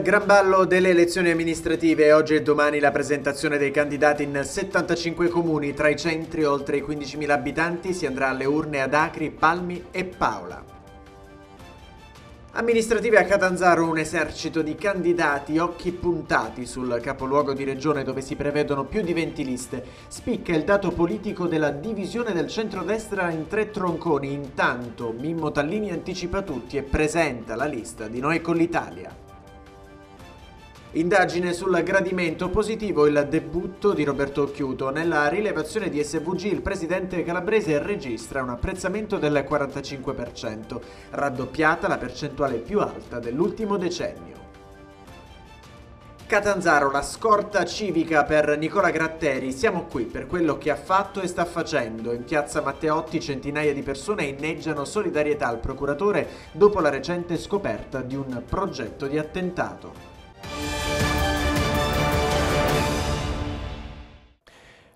Il gran ballo delle elezioni amministrative, oggi e domani la presentazione dei candidati in 75 comuni tra i centri oltre i 15.000 abitanti si andrà alle urne ad Acri, Palmi e Paola. Amministrative a Catanzaro un esercito di candidati occhi puntati sul capoluogo di regione dove si prevedono più di 20 liste. Spicca il dato politico della divisione del centrodestra in tre tronconi. Intanto Mimmo Tallini anticipa tutti e presenta la lista di Noi con l'Italia. Indagine sul gradimento positivo il debutto di Roberto Chiuto. Nella rilevazione di SVG il presidente calabrese registra un apprezzamento del 45%, raddoppiata la percentuale più alta dell'ultimo decennio. Catanzaro, la scorta civica per Nicola Gratteri. Siamo qui per quello che ha fatto e sta facendo. In piazza Matteotti centinaia di persone inneggiano solidarietà al procuratore dopo la recente scoperta di un progetto di attentato.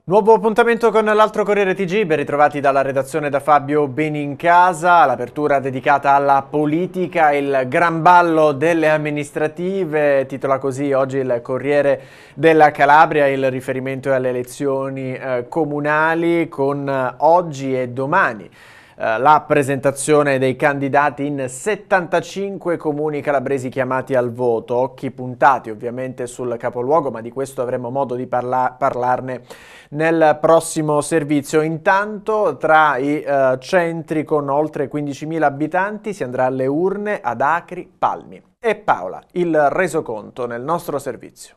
Nuovo appuntamento con l'altro Corriere TG, ben ritrovati dalla redazione da Fabio Benincasa, l'apertura dedicata alla politica, il gran ballo delle amministrative, titola così oggi il Corriere della Calabria, il riferimento alle elezioni eh, comunali con oggi e domani. Eh, la presentazione dei candidati in 75 comuni calabresi chiamati al voto, occhi puntati ovviamente sul capoluogo, ma di questo avremo modo di parla parlarne nel prossimo servizio. Intanto tra i eh, centri con oltre 15.000 abitanti si andrà alle urne ad Acri, Palmi e Paola, il resoconto nel nostro servizio.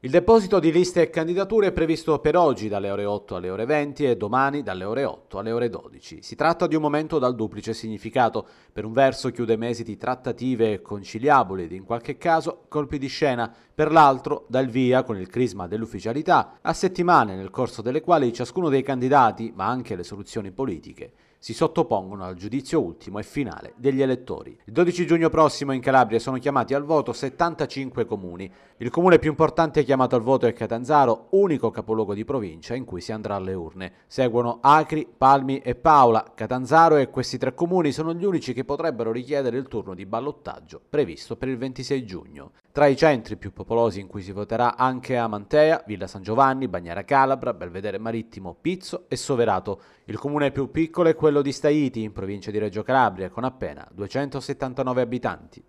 Il deposito di liste e candidature è previsto per oggi dalle ore 8 alle ore 20 e domani dalle ore 8 alle ore 12. Si tratta di un momento dal duplice significato. Per un verso chiude mesi di trattative conciliabili ed in qualche caso colpi di scena, per l'altro dà il via con il crisma dell'ufficialità a settimane nel corso delle quali ciascuno dei candidati, ma anche le soluzioni politiche, si sottopongono al giudizio ultimo e finale degli elettori. Il 12 giugno prossimo in Calabria sono chiamati al voto 75 comuni. Il comune più importante chiamato al voto è Catanzaro, unico capoluogo di provincia in cui si andrà alle urne. Seguono Acri, Palmi e Paola. Catanzaro e questi tre comuni sono gli unici che potrebbero richiedere il turno di ballottaggio previsto per il 26 giugno. Tra i centri più popolosi in cui si voterà anche Amantea, Villa San Giovanni, Bagnara Calabra, Belvedere Marittimo, Pizzo e Soverato. Il comune più piccolo è quello castello di Staiti, in provincia di Reggio Calabria, con appena 279 abitanti.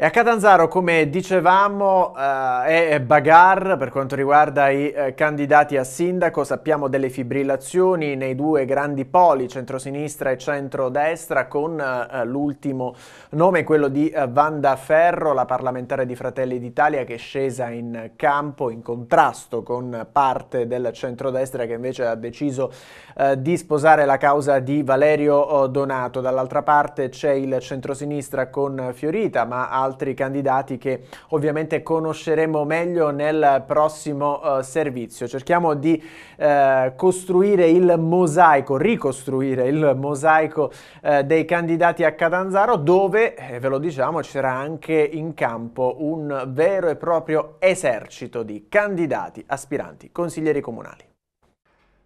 E a Catanzaro, come dicevamo, eh, è bagar per quanto riguarda i eh, candidati a sindaco. Sappiamo delle fibrillazioni nei due grandi poli, centrosinistra e centrodestra, con eh, l'ultimo nome, quello di eh, Vanda Ferro, la parlamentare di Fratelli d'Italia, che è scesa in campo in contrasto con parte del centrodestra che invece ha deciso eh, di sposare la causa di Valerio eh, Donato. Dall'altra parte c'è il centrosinistra con Fiorita, ma ha altri candidati che ovviamente conosceremo meglio nel prossimo eh, servizio. Cerchiamo di eh, costruire il mosaico, ricostruire il mosaico eh, dei candidati a Catanzaro dove, eh, ve lo diciamo, c'era anche in campo un vero e proprio esercito di candidati, aspiranti, consiglieri comunali.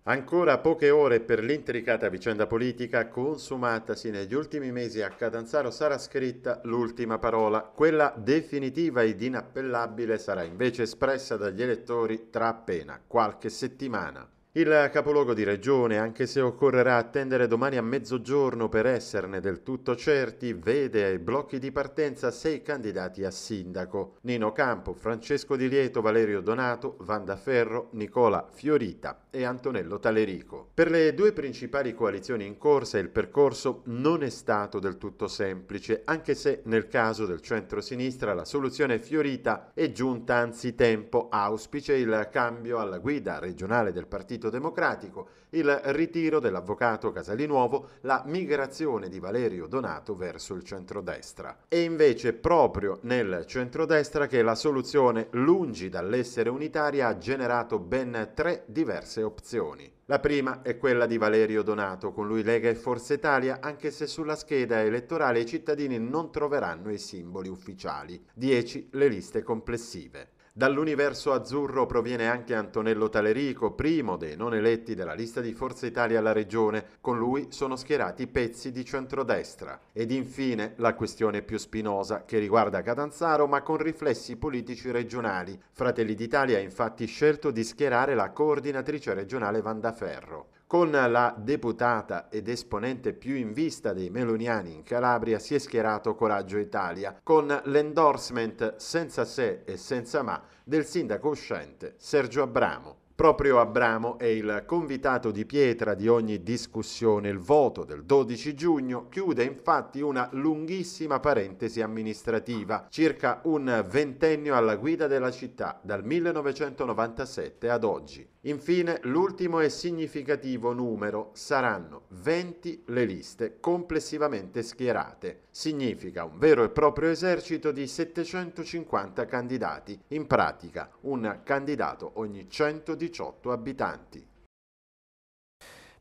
Ancora poche ore per l'intricata vicenda politica consumatasi negli ultimi mesi a Catanzaro sarà scritta l'ultima parola. Quella definitiva ed inappellabile sarà invece espressa dagli elettori tra appena qualche settimana. Il capoluogo di regione, anche se occorrerà attendere domani a mezzogiorno per esserne del tutto certi, vede ai blocchi di partenza sei candidati a sindaco. Nino Campo, Francesco Di Lieto, Valerio Donato, Vanda Ferro, Nicola Fiorita e Antonello Talerico. Per le due principali coalizioni in corsa il percorso non è stato del tutto semplice, anche se nel caso del centro-sinistra la soluzione Fiorita è giunta anzitempo, auspice il cambio alla guida regionale del partito Partito Democratico, il ritiro dell'avvocato Casalinuovo, la migrazione di Valerio Donato verso il centrodestra. E invece proprio nel centrodestra che la soluzione, lungi dall'essere unitaria, ha generato ben tre diverse opzioni. La prima è quella di Valerio Donato, con lui Lega e Forza Italia, anche se sulla scheda elettorale i cittadini non troveranno i simboli ufficiali. 10 le liste complessive. Dall'universo azzurro proviene anche Antonello Talerico, primo dei non eletti della lista di Forza Italia alla regione. Con lui sono schierati pezzi di centrodestra. Ed infine la questione più spinosa che riguarda Catanzaro ma con riflessi politici regionali. Fratelli d'Italia ha infatti scelto di schierare la coordinatrice regionale Vandaferro. Con la deputata ed esponente più in vista dei meloniani in Calabria si è schierato Coraggio Italia, con l'endorsement senza se e senza ma del sindaco uscente Sergio Abramo. Proprio Abramo è il convitato di pietra di ogni discussione. Il voto del 12 giugno chiude infatti una lunghissima parentesi amministrativa, circa un ventennio alla guida della città, dal 1997 ad oggi. Infine, l'ultimo e significativo numero saranno 20 le liste complessivamente schierate. Significa un vero e proprio esercito di 750 candidati, in pratica un candidato ogni 118. 18 abitanti.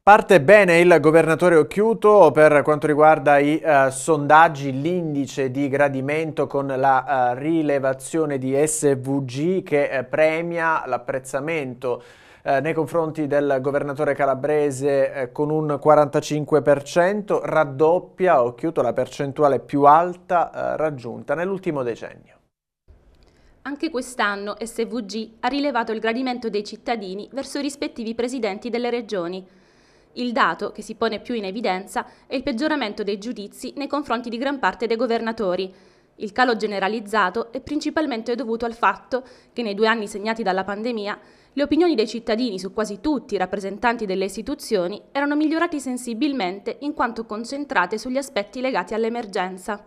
Parte bene il governatore Occhiuto per quanto riguarda i uh, sondaggi, l'indice di gradimento con la uh, rilevazione di SVG che uh, premia l'apprezzamento nei confronti del governatore calabrese con un 45%, raddoppia Occhiuto la percentuale più alta raggiunta nell'ultimo decennio. Anche quest'anno SVG ha rilevato il gradimento dei cittadini verso i rispettivi presidenti delle regioni. Il dato che si pone più in evidenza è il peggioramento dei giudizi nei confronti di gran parte dei governatori. Il calo generalizzato è principalmente dovuto al fatto che nei due anni segnati dalla pandemia le opinioni dei cittadini su quasi tutti i rappresentanti delle istituzioni erano migliorati sensibilmente in quanto concentrate sugli aspetti legati all'emergenza.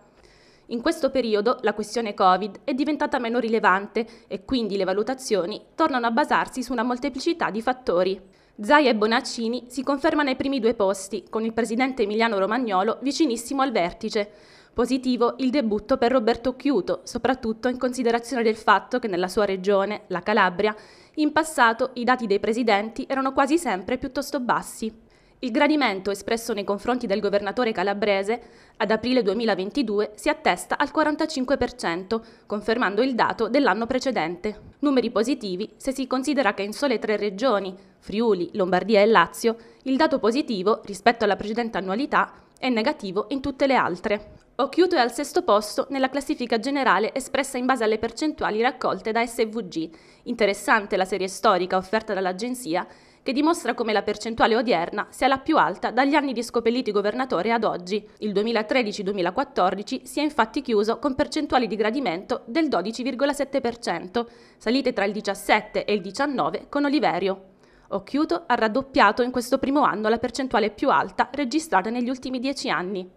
In questo periodo la questione Covid è diventata meno rilevante e quindi le valutazioni tornano a basarsi su una molteplicità di fattori. Zaia e Bonaccini si confermano ai primi due posti, con il presidente Emiliano Romagnolo vicinissimo al vertice. Positivo il debutto per Roberto Chiuto, soprattutto in considerazione del fatto che nella sua regione, la Calabria, in passato i dati dei presidenti erano quasi sempre piuttosto bassi. Il gradimento espresso nei confronti del governatore calabrese ad aprile 2022 si attesta al 45%, confermando il dato dell'anno precedente. Numeri positivi se si considera che in sole tre regioni, Friuli, Lombardia e Lazio, il dato positivo rispetto alla precedente annualità è negativo in tutte le altre. Occhiuto è al sesto posto nella classifica generale espressa in base alle percentuali raccolte da SVG. Interessante la serie storica offerta dall'agenzia che dimostra come la percentuale odierna sia la più alta dagli anni di Scopelliti governatore ad oggi. Il 2013-2014 si è infatti chiuso con percentuali di gradimento del 12,7%, salite tra il 17 e il 19 con Oliverio. Occhiuto ha raddoppiato in questo primo anno la percentuale più alta registrata negli ultimi dieci anni.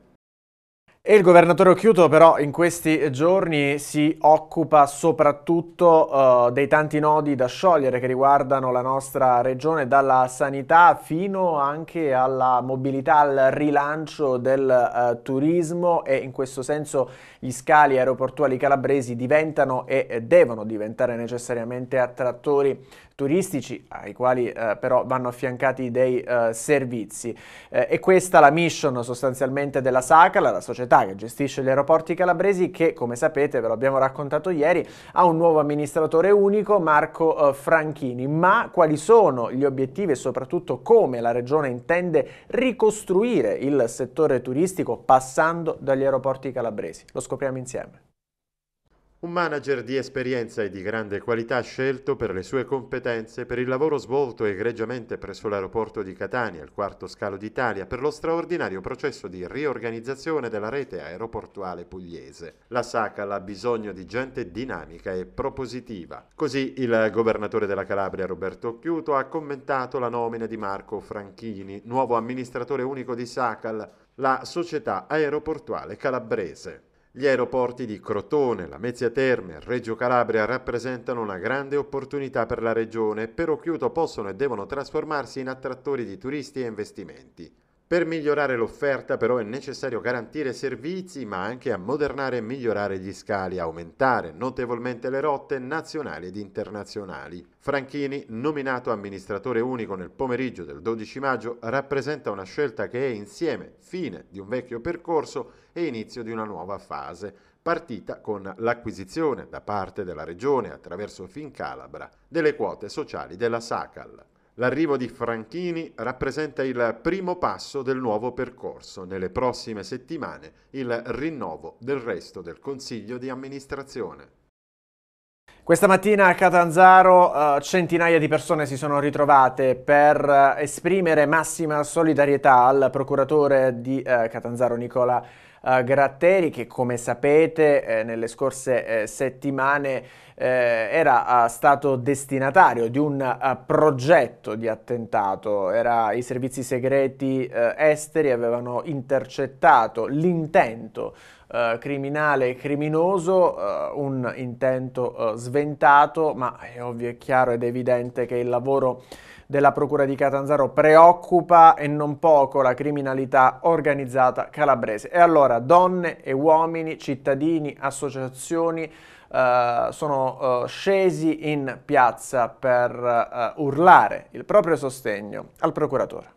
E il governatore Occhiuto però in questi giorni si occupa soprattutto uh, dei tanti nodi da sciogliere che riguardano la nostra regione, dalla sanità fino anche alla mobilità, al rilancio del uh, turismo e in questo senso gli scali aeroportuali calabresi diventano e devono diventare necessariamente attrattori turistici ai quali eh, però vanno affiancati dei eh, servizi. Eh, e questa è la mission sostanzialmente della SACAL, la società che gestisce gli aeroporti calabresi che come sapete, ve lo abbiamo raccontato ieri, ha un nuovo amministratore unico, Marco eh, Franchini. Ma quali sono gli obiettivi e soprattutto come la regione intende ricostruire il settore turistico passando dagli aeroporti calabresi? Lo scopriamo insieme. Un manager di esperienza e di grande qualità scelto per le sue competenze, per il lavoro svolto egregiamente presso l'aeroporto di Catania, il quarto scalo d'Italia, per lo straordinario processo di riorganizzazione della rete aeroportuale pugliese. La SACAL ha bisogno di gente dinamica e propositiva. Così il governatore della Calabria Roberto Chiuto ha commentato la nomina di Marco Franchini, nuovo amministratore unico di SACAL, la società aeroportuale calabrese. Gli aeroporti di Crotone, Lamezia Terme e Reggio Calabria rappresentano una grande opportunità per la regione e per Occhiuto possono e devono trasformarsi in attrattori di turisti e investimenti. Per migliorare l'offerta però è necessario garantire servizi ma anche ammodernare e migliorare gli scali, aumentare notevolmente le rotte nazionali ed internazionali. Franchini, nominato amministratore unico nel pomeriggio del 12 maggio, rappresenta una scelta che è insieme fine di un vecchio percorso e inizio di una nuova fase, partita con l'acquisizione da parte della Regione attraverso Fincalabra delle quote sociali della SACAL. L'arrivo di Franchini rappresenta il primo passo del nuovo percorso. Nelle prossime settimane il rinnovo del resto del Consiglio di amministrazione. Questa mattina a Catanzaro uh, centinaia di persone si sono ritrovate per uh, esprimere massima solidarietà al procuratore di uh, Catanzaro Nicola Gratteri che come sapete eh, nelle scorse eh, settimane eh, era stato destinatario di un eh, progetto di attentato, era, i servizi segreti eh, esteri avevano intercettato l'intento Uh, criminale e criminoso, uh, un intento uh, sventato, ma è ovvio, è chiaro ed evidente che il lavoro della Procura di Catanzaro preoccupa e non poco la criminalità organizzata calabrese. E allora donne e uomini, cittadini, associazioni, Uh, sono uh, scesi in piazza per uh, urlare il proprio sostegno al procuratore.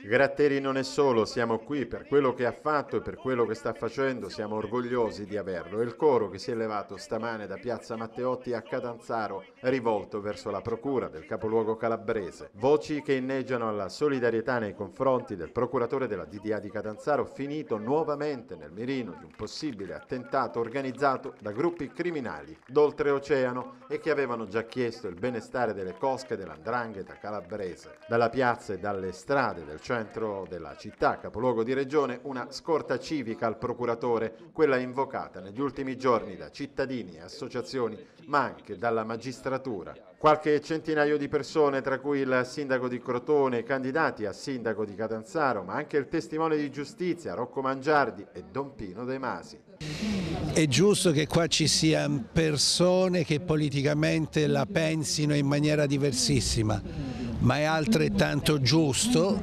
Gratteri non è solo, siamo qui per quello che ha fatto e per quello che sta facendo, siamo orgogliosi di averlo. E il coro che si è levato stamane da Piazza Matteotti a Catanzaro, rivolto verso la procura del capoluogo calabrese. Voci che inneggiano alla solidarietà nei confronti del procuratore della DDA di Catanzaro, finito nuovamente nel mirino di un possibile attentato organizzato da gruppi criminali d'oltreoceano e che avevano già chiesto il benestare delle cosche dell'andrangheta calabrese. Dalla piazza e dalle strade del centro della città, capoluogo di regione, una scorta civica al procuratore, quella invocata negli ultimi giorni da cittadini e associazioni, ma anche dalla magistratura. Qualche centinaio di persone, tra cui il sindaco di Crotone, candidati a sindaco di Catanzaro, ma anche il testimone di giustizia Rocco Mangiardi e Don Pino De Masi. È giusto che qua ci siano persone che politicamente la pensino in maniera diversissima ma è altrettanto giusto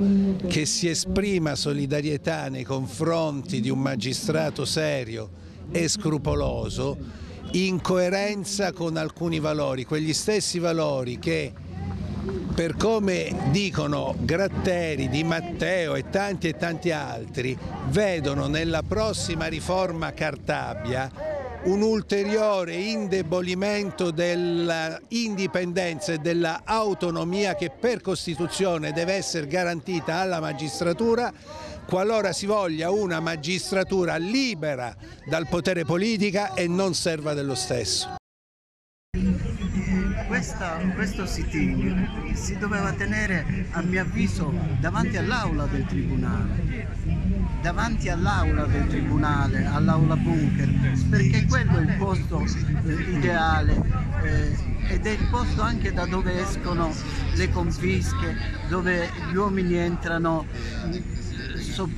che si esprima solidarietà nei confronti di un magistrato serio e scrupoloso in coerenza con alcuni valori, quegli stessi valori che per come dicono Gratteri, Di Matteo e tanti e tanti altri, vedono nella prossima riforma Cartabia un ulteriore indebolimento dell'indipendenza e dell'autonomia che per Costituzione deve essere garantita alla magistratura qualora si voglia una magistratura libera dal potere politica e non serva dello stesso. Questo, questo sitting si doveva tenere a mio avviso davanti all'aula del Tribunale davanti all'aula del tribunale, all'aula bunker, perché quello è il posto eh, ideale eh, ed è il posto anche da dove escono le confische, dove gli uomini entrano eh, so,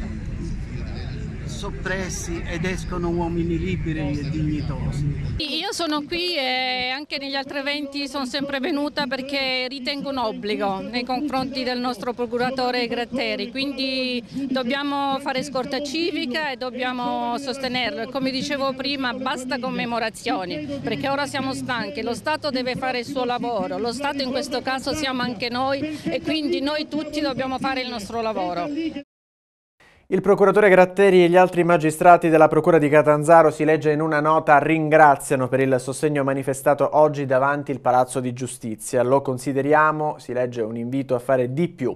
soppressi ed escono uomini liberi e dignitosi. Io sono qui e anche negli altri eventi sono sempre venuta perché ritengo un obbligo nei confronti del nostro procuratore Gratteri, quindi dobbiamo fare scorta civica e dobbiamo sostenerlo. Come dicevo prima, basta commemorazioni perché ora siamo stanchi, lo Stato deve fare il suo lavoro, lo Stato in questo caso siamo anche noi e quindi noi tutti dobbiamo fare il nostro lavoro. Il procuratore Gratteri e gli altri magistrati della Procura di Catanzaro si legge in una nota ringraziano per il sostegno manifestato oggi davanti il Palazzo di Giustizia. Lo consideriamo, si legge, un invito a fare di più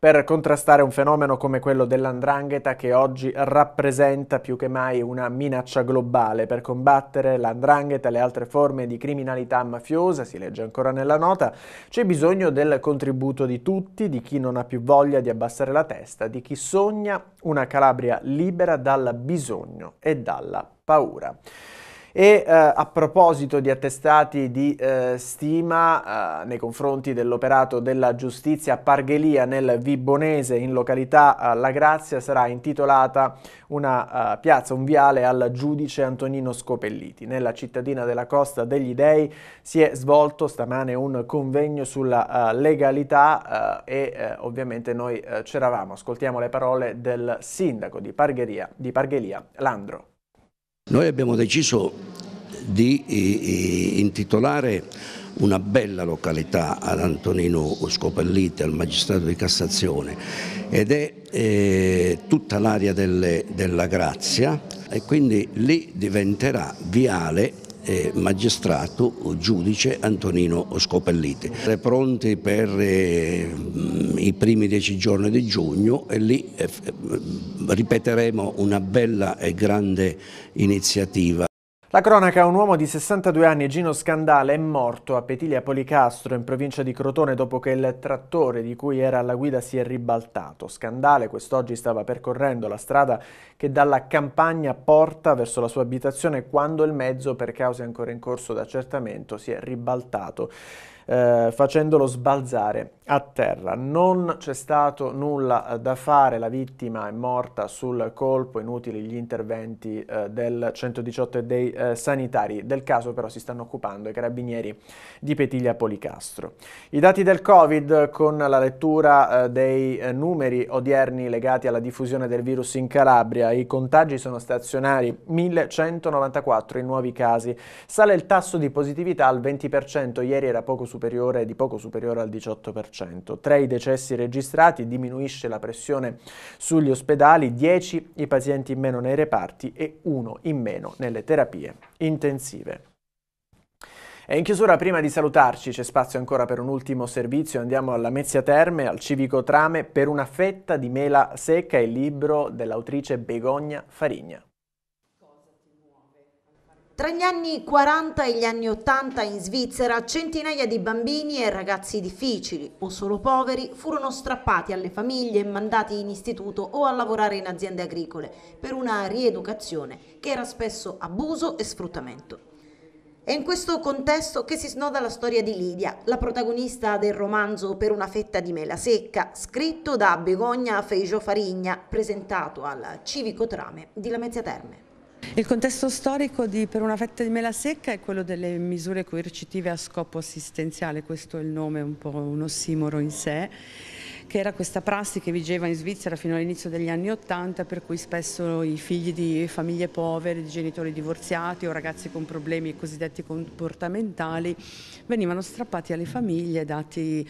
per contrastare un fenomeno come quello dell'andrangheta che oggi rappresenta più che mai una minaccia globale. Per combattere l'andrangheta e le altre forme di criminalità mafiosa, si legge ancora nella nota, c'è bisogno del contributo di tutti, di chi non ha più voglia di abbassare la testa, di chi sogna una Calabria libera dal bisogno e dalla paura. E eh, a proposito di attestati di eh, stima eh, nei confronti dell'operato della giustizia a Parghelia nel Vibonese in località eh, La Grazia sarà intitolata una eh, piazza, un viale al giudice Antonino Scopelliti. Nella cittadina della Costa degli Dei si è svolto stamane un convegno sulla eh, legalità e ovviamente noi c'eravamo. Ascoltiamo le parole del sindaco di di Parghelia Landro. Noi abbiamo deciso di eh, eh, intitolare una bella località ad Antonino Scopellite, al magistrato di Cassazione, ed è eh, tutta l'area della Grazia e quindi lì diventerà viale eh, magistrato giudice Antonino Scopelliti. È pronti per eh, mm, i primi dieci giorni di giugno e lì eh, eh, ripeteremo una bella e grande iniziativa la cronaca, un uomo di 62 anni, Gino Scandale, è morto a Petilia Policastro in provincia di Crotone dopo che il trattore di cui era alla guida si è ribaltato. Scandale quest'oggi stava percorrendo la strada che dalla campagna porta verso la sua abitazione quando il mezzo, per cause ancora in corso d'accertamento, si è ribaltato eh, facendolo sbalzare a terra. Non c'è stato nulla eh, da fare, la vittima è morta sul colpo, inutili gli interventi eh, del 118 e dei eh, sanitari. Del caso però si stanno occupando i carabinieri di Petiglia Policastro. I dati del Covid con la lettura eh, dei eh, numeri odierni legati alla diffusione del virus in Calabria, i contagi sono stazionari 1194 i nuovi casi. Sale il tasso di positività al 20%, ieri era poco superiore di poco superiore al 18%. 20%. Tra i decessi registrati diminuisce la pressione sugli ospedali, 10 i pazienti in meno nei reparti e 1 in meno nelle terapie intensive. E in chiusura, prima di salutarci, c'è spazio ancora per un ultimo servizio. Andiamo alla Mezzia Terme, al Civico Trame, per una fetta di mela secca e libro dell'autrice Begogna Farigna. Tra gli anni 40 e gli anni 80 in Svizzera centinaia di bambini e ragazzi difficili o solo poveri furono strappati alle famiglie e mandati in istituto o a lavorare in aziende agricole per una rieducazione che era spesso abuso e sfruttamento. È in questo contesto che si snoda la storia di Lidia, la protagonista del romanzo Per una fetta di mela secca, scritto da Begogna Feijo Farigna, presentato al Civico Trame di Lamezia Terme. Il contesto storico di, per una fetta di mela secca è quello delle misure coercitive a scopo assistenziale, questo è il nome, un po' un ossimoro in sé, che era questa prassi che vigeva in Svizzera fino all'inizio degli anni Ottanta, per cui spesso i figli di famiglie povere, di genitori divorziati o ragazzi con problemi cosiddetti comportamentali venivano strappati alle famiglie, dati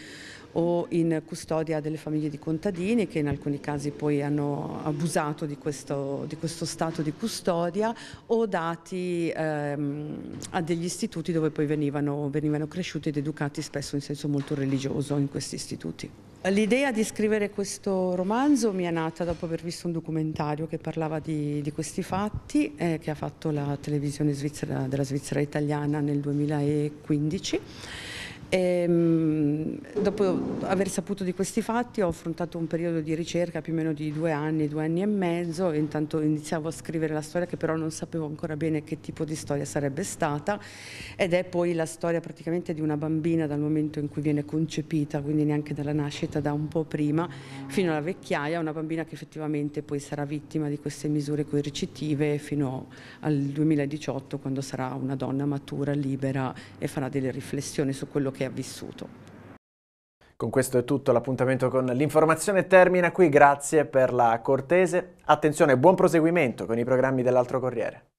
o in custodia delle famiglie di contadini che in alcuni casi poi hanno abusato di questo, di questo stato di custodia o dati ehm, a degli istituti dove poi venivano, venivano cresciuti ed educati spesso in senso molto religioso in questi istituti. L'idea di scrivere questo romanzo mi è nata dopo aver visto un documentario che parlava di, di questi fatti eh, che ha fatto la televisione svizzera, della Svizzera italiana nel 2015 e, ehm, dopo aver saputo di questi fatti ho affrontato un periodo di ricerca più o meno di due anni, due anni e mezzo, e intanto iniziavo a scrivere la storia che però non sapevo ancora bene che tipo di storia sarebbe stata ed è poi la storia praticamente di una bambina dal momento in cui viene concepita, quindi neanche dalla nascita, da un po' prima, fino alla vecchiaia, una bambina che effettivamente poi sarà vittima di queste misure coercitive fino al 2018 quando sarà una donna matura, libera e farà delle riflessioni su quello che che ha vissuto. Con questo è tutto, l'appuntamento con l'informazione termina qui, grazie per la cortese attenzione e buon proseguimento con i programmi dell'altro Corriere.